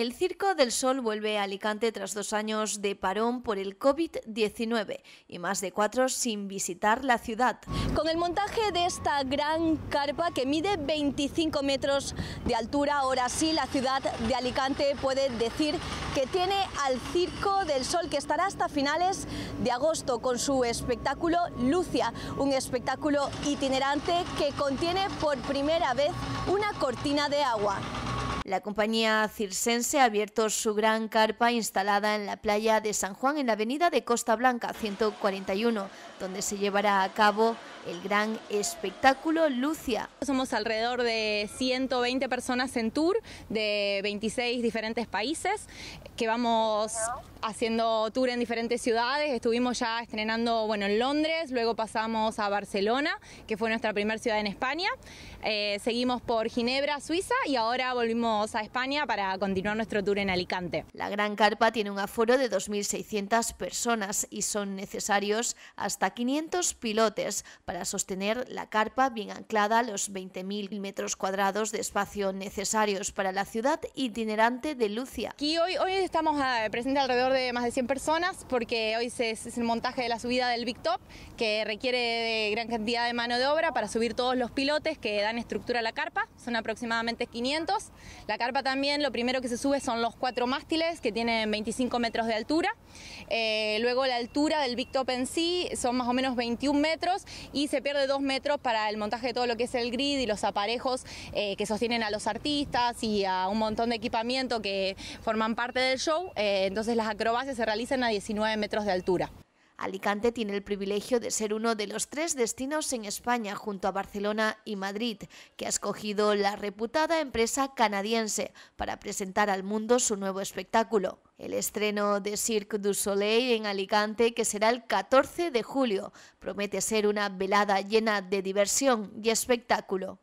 El Circo del Sol vuelve a Alicante tras dos años de parón por el COVID-19 y más de cuatro sin visitar la ciudad. Con el montaje de esta gran carpa que mide 25 metros de altura, ahora sí la ciudad de Alicante puede decir que tiene al Circo del Sol que estará hasta finales de agosto con su espectáculo Lucia, un espectáculo itinerante que contiene por primera vez una cortina de agua. La compañía circense ha abierto su gran carpa instalada en la playa de San Juan, en la avenida de Costa Blanca 141, donde se llevará a cabo el gran espectáculo Lucia. Somos alrededor de 120 personas en tour de 26 diferentes países que vamos haciendo tour en diferentes ciudades. Estuvimos ya estrenando bueno, en Londres, luego pasamos a Barcelona, que fue nuestra primera ciudad en España. Eh, seguimos por Ginebra, Suiza y ahora volvimos a España para continuar nuestro tour en Alicante. La Gran Carpa tiene un aforo de 2.600 personas y son necesarios hasta 500 pilotes para sostener la carpa bien anclada a los 20.000 metros cuadrados de espacio necesarios para la ciudad itinerante de Lucia. Aquí hoy, hoy estamos eh, presentes alrededor de más de 100 personas porque hoy es el montaje de la subida del Big Top que requiere de gran cantidad de mano de obra para subir todos los pilotes que dan estructura a la carpa, son aproximadamente 500. La carpa también lo primero que se sube son los cuatro mástiles que tienen 25 metros de altura. Eh, luego la altura del Big Top en sí son más o menos 21 metros y se pierde 2 metros para el montaje de todo lo que es el grid y los aparejos eh, que sostienen a los artistas y a un montón de equipamiento que forman parte del show. Eh, entonces las acrobacias se realizan a 19 metros de altura. Alicante tiene el privilegio de ser uno de los tres destinos en España junto a Barcelona y Madrid, que ha escogido la reputada empresa canadiense para presentar al mundo su nuevo espectáculo. El estreno de Cirque du Soleil en Alicante, que será el 14 de julio, promete ser una velada llena de diversión y espectáculo.